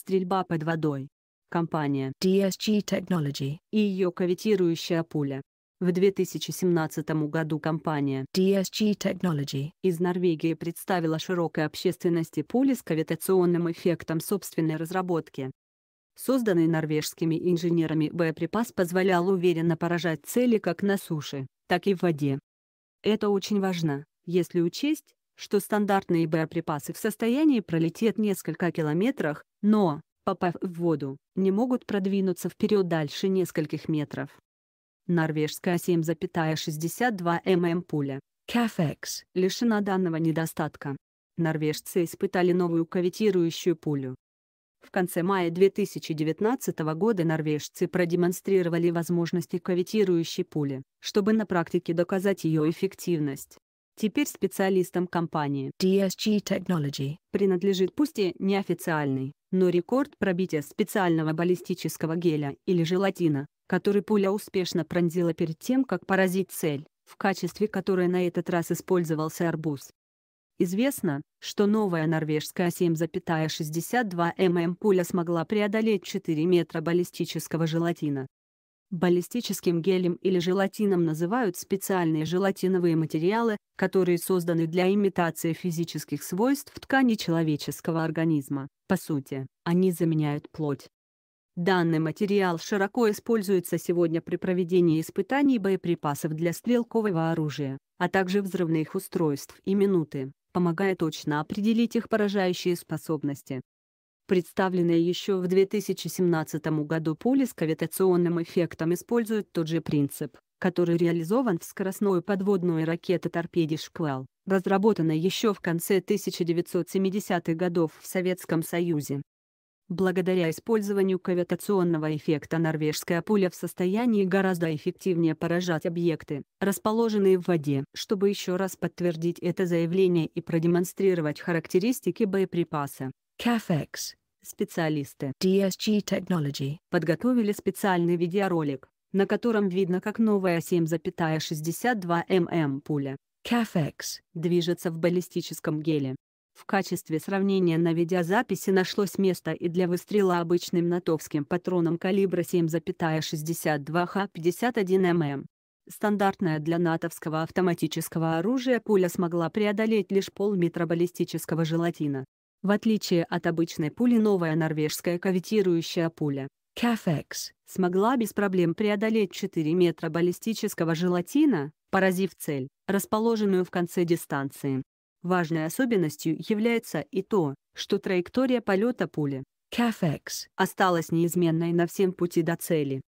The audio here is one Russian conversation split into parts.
стрельба под водой. Компания DSG Technology и ее кавитирующая пуля. В 2017 году компания DSG Technology из Норвегии представила широкой общественности пули с кавитационным эффектом собственной разработки. Созданный норвежскими инженерами боеприпас позволял уверенно поражать цели как на суше, так и в воде. Это очень важно, если учесть, что стандартные боеприпасы в состоянии пролететь несколько километров, но, попав в воду, не могут продвинуться вперед дальше нескольких метров. Норвежская 7,62 мм пуля CAFEX лишена данного недостатка. Норвежцы испытали новую кавитирующую пулю. В конце мая 2019 года норвежцы продемонстрировали возможности кавитирующей пули, чтобы на практике доказать ее эффективность теперь специалистом компании. DSG Technology принадлежит пусть и неофициальный, но рекорд пробития специального баллистического геля или желатина, который пуля успешно пронзила перед тем, как поразить цель, в качестве которой на этот раз использовался арбуз. Известно, что новая норвежская 7,62 мм пуля смогла преодолеть 4 метра баллистического желатина, Баллистическим гелем или желатином называют специальные желатиновые материалы, которые созданы для имитации физических свойств ткани человеческого организма. По сути, они заменяют плоть. Данный материал широко используется сегодня при проведении испытаний боеприпасов для стрелкового оружия, а также взрывных устройств и минуты, помогая точно определить их поражающие способности. Представленное еще в 2017 году поле с кавитационным эффектом использует тот же принцип, который реализован в скоростной подводной ракете торпеде «Шквал», разработанной еще в конце 1970-х годов в Советском Союзе. Благодаря использованию кавитационного эффекта норвежская пуля в состоянии гораздо эффективнее поражать объекты, расположенные в воде. Чтобы еще раз подтвердить это заявление и продемонстрировать характеристики боеприпаса, CAFEX Специалисты TSG Technology подготовили специальный видеоролик, на котором видно, как новая 7,62 мм пуля CAFX движется в баллистическом геле. В качестве сравнения на видеозаписи нашлось место и для выстрела обычным натовским патроном калибра 7,62 х 51 мм. Стандартная для натовского автоматического оружия пуля смогла преодолеть лишь полметра баллистического желатина, в отличие от обычной пули новая норвежская кавитирующая пуля CAFX смогла без проблем преодолеть 4 метра баллистического желатина, поразив цель, расположенную в конце дистанции. Важной особенностью является и то, что траектория полета пули CAFX осталась неизменной на всем пути до цели.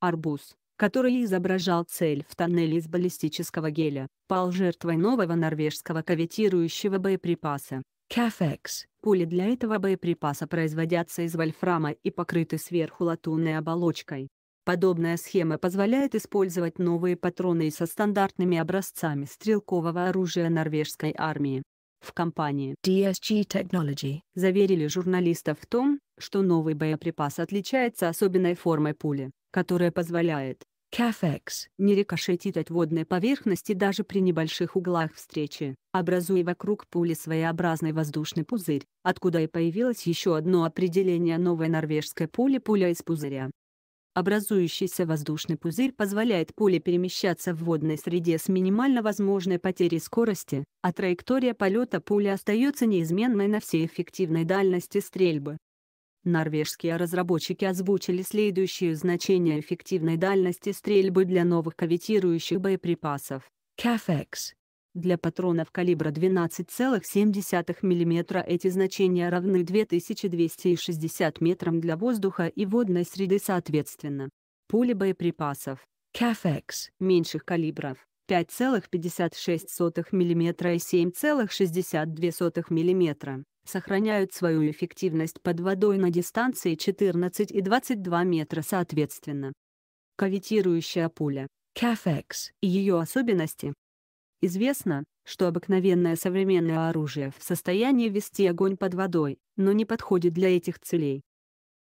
Арбуз, который изображал цель в тоннеле из баллистического геля, пал жертвой нового норвежского кавитирующего боеприпаса. CAFEX. Пули для этого боеприпаса производятся из вольфрама и покрыты сверху латунной оболочкой. Подобная схема позволяет использовать новые патроны со стандартными образцами стрелкового оружия норвежской армии. В компании DSG Technology заверили журналистов в том, что новый боеприпас отличается особенной формой пули, которая позволяет Кафекс не рикошетит от водной поверхности даже при небольших углах встречи, образуя вокруг пули своеобразный воздушный пузырь, откуда и появилось еще одно определение новой норвежской пули пуля из пузыря. Образующийся воздушный пузырь позволяет пуле перемещаться в водной среде с минимально возможной потерей скорости, а траектория полета пули остается неизменной на всей эффективной дальности стрельбы. Норвежские разработчики озвучили следующее значение эффективной дальности стрельбы для новых кавитирующих боеприпасов. CAFX. Для патронов калибра 12,7 мм эти значения равны 2260 метрам для воздуха и водной среды соответственно. Пули боеприпасов CAFX меньших калибров 5,56 мм и 7,62 мм сохраняют свою эффективность под водой на дистанции 14 и 22 метра соответственно. Кавитирующая пуля CAFX и ее особенности. Известно, что обыкновенное современное оружие в состоянии вести огонь под водой, но не подходит для этих целей.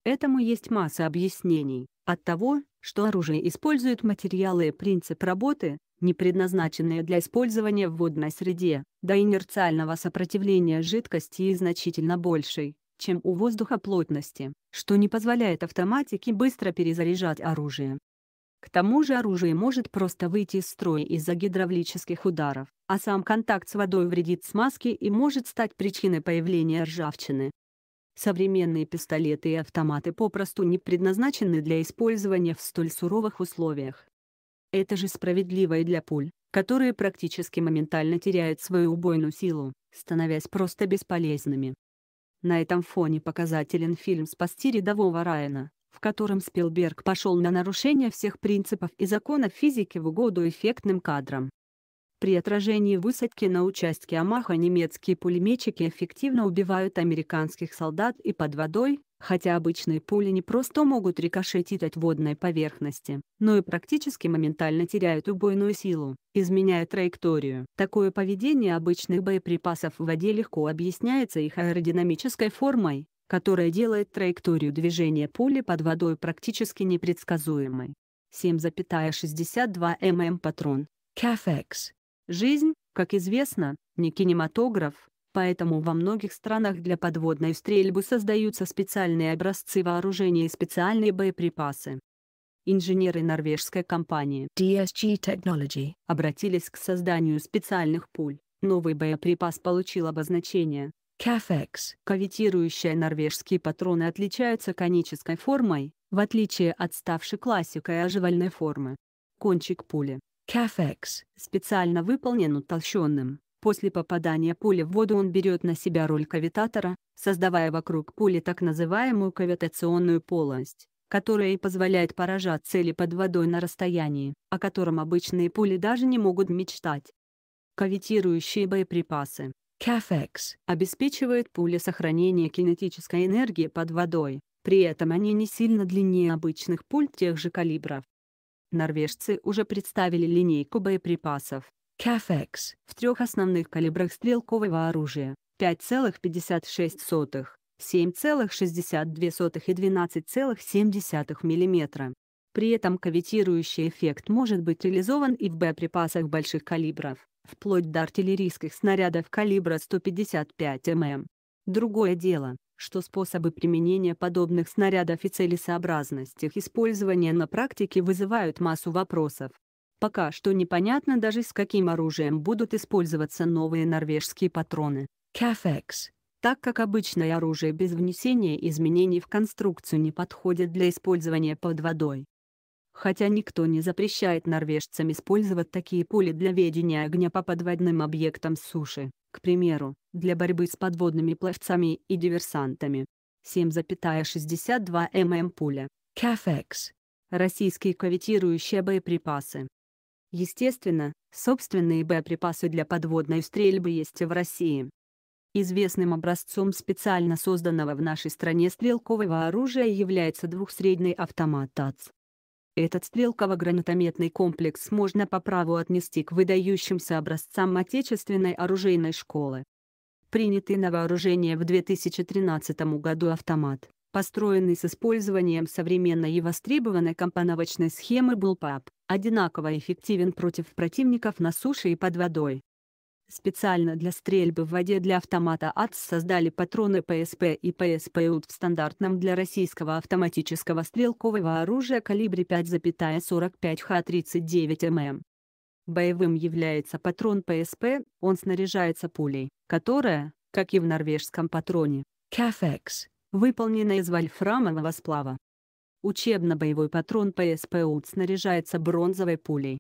Этому есть масса объяснений, от того, что оружие использует материалы и принцип работы, не предназначенные для использования в водной среде, до инерциального сопротивления жидкости и значительно большей, чем у воздуха плотности, что не позволяет автоматике быстро перезаряжать оружие. К тому же оружие может просто выйти из строя из-за гидравлических ударов, а сам контакт с водой вредит смазке и может стать причиной появления ржавчины. Современные пистолеты и автоматы попросту не предназначены для использования в столь суровых условиях. Это же справедливо и для пуль, которые практически моментально теряют свою убойную силу, становясь просто бесполезными. На этом фоне показателен фильм «Спасти рядового Райана», в котором Спилберг пошел на нарушение всех принципов и законов физики в угоду эффектным кадрам. При отражении высадки на участке Амаха немецкие пулеметчики эффективно убивают американских солдат и под водой, хотя обычные пули не просто могут рикошетить от водной поверхности, но и практически моментально теряют убойную силу, изменяя траекторию. Такое поведение обычных боеприпасов в воде легко объясняется их аэродинамической формой, которая делает траекторию движения пули под водой практически непредсказуемой. 7,62 мм патрон. CAFEX Жизнь, как известно, не кинематограф, поэтому во многих странах для подводной стрельбы создаются специальные образцы вооружения и специальные боеприпасы. Инженеры норвежской компании DSG Technology обратились к созданию специальных пуль. Новый боеприпас получил обозначение CAFEX. Кавитирующие норвежские патроны отличаются конической формой, в отличие от ставшей классикой оживальной формы. Кончик пули CAFEX специально выполнен утолщенным. После попадания пули в воду он берет на себя роль кавитатора, создавая вокруг пули так называемую кавитационную полость, которая и позволяет поражать цели под водой на расстоянии, о котором обычные пули даже не могут мечтать. Кавитирующие боеприпасы CAFEX обеспечивает пуле сохранение кинетической энергии под водой, при этом они не сильно длиннее обычных пуль тех же калибров. Норвежцы уже представили линейку боеприпасов CAFEX в трех основных калибрах стрелкового оружия 5,56, 7,62 и 12,7 мм. При этом кавитирующий эффект может быть реализован и в боеприпасах больших калибров, вплоть до артиллерийских снарядов калибра 155 мм. Другое дело, что способы применения подобных снарядов и целесообразность их использования на практике вызывают массу вопросов. Пока что непонятно даже с каким оружием будут использоваться новые норвежские патроны. CAFEX. Так как обычное оружие без внесения изменений в конструкцию не подходит для использования под водой, Хотя никто не запрещает норвежцам использовать такие пули для ведения огня по подводным объектам суши, к примеру, для борьбы с подводными пловцами и диверсантами. 7,62 мм пуля. КАФЭКС. Российские кавитирующие боеприпасы. Естественно, собственные боеприпасы для подводной стрельбы есть и в России. Известным образцом специально созданного в нашей стране стрелкового оружия является двухсредний автомат ТАЦ, этот стрелково-гранатометный комплекс можно по праву отнести к выдающимся образцам отечественной оружейной школы. Принятый на вооружение в 2013 году автомат, построенный с использованием современной и востребованной компоновочной схемы БУЛПАП, одинаково эффективен против противников на суше и под водой. Специально для стрельбы в воде для автомата АЦ создали патроны ПСП и ПСПУД в стандартном для российского автоматического стрелкового оружия калибре 5,45 Х39 мм. Боевым является патрон ПСП, он снаряжается пулей, которая, как и в норвежском патроне, CAFX, выполнена из вольфрамового сплава. Учебно-боевой патрон ПСПУД снаряжается бронзовой пулей,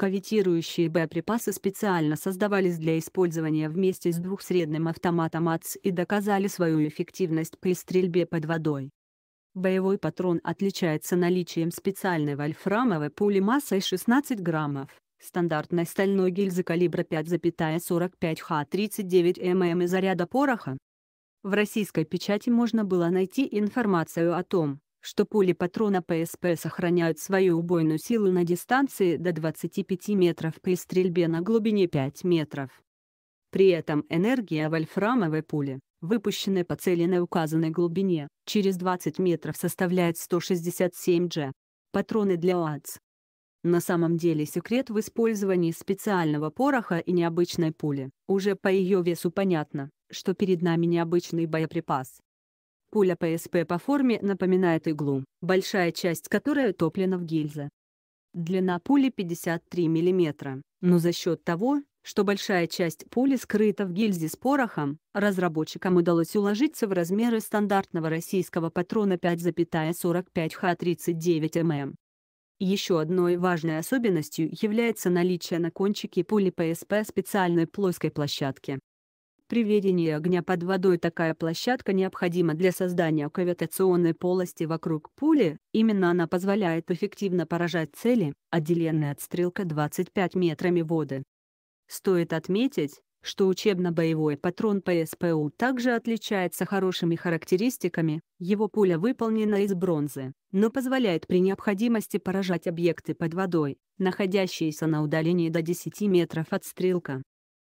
Кавитирующие боеприпасы специально создавались для использования вместе с двухсредным автоматом АЦ и доказали свою эффективность при стрельбе под водой. Боевой патрон отличается наличием специальной вольфрамовой пули массой 16 граммов, стандартной стальной гильзы калибра 5,45 Х39 мм и заряда пороха. В российской печати можно было найти информацию о том, что пули патрона ПСП сохраняют свою убойную силу на дистанции до 25 метров при стрельбе на глубине 5 метров. При этом энергия вольфрамовой пули, выпущенной по цели на указанной глубине, через 20 метров составляет 167 Дж. Патроны для ОАЦ. На самом деле секрет в использовании специального пороха и необычной пули. Уже по ее весу понятно, что перед нами необычный боеприпас. Пуля ПСП по форме напоминает иглу, большая часть которой утоплена в гильзе. Длина пули 53 мм, но за счет того, что большая часть пули скрыта в гильзе с порохом, разработчикам удалось уложиться в размеры стандартного российского патрона 5,45 Х39 мм. Еще одной важной особенностью является наличие на кончике пули ПСП специальной плоской площадки, при ведении огня под водой такая площадка необходима для создания кавитационной полости вокруг пули, именно она позволяет эффективно поражать цели, отделенные от стрелка 25 метрами воды. Стоит отметить, что учебно-боевой патрон ПСПУ также отличается хорошими характеристиками, его пуля выполнена из бронзы, но позволяет при необходимости поражать объекты под водой, находящиеся на удалении до 10 метров от стрелка.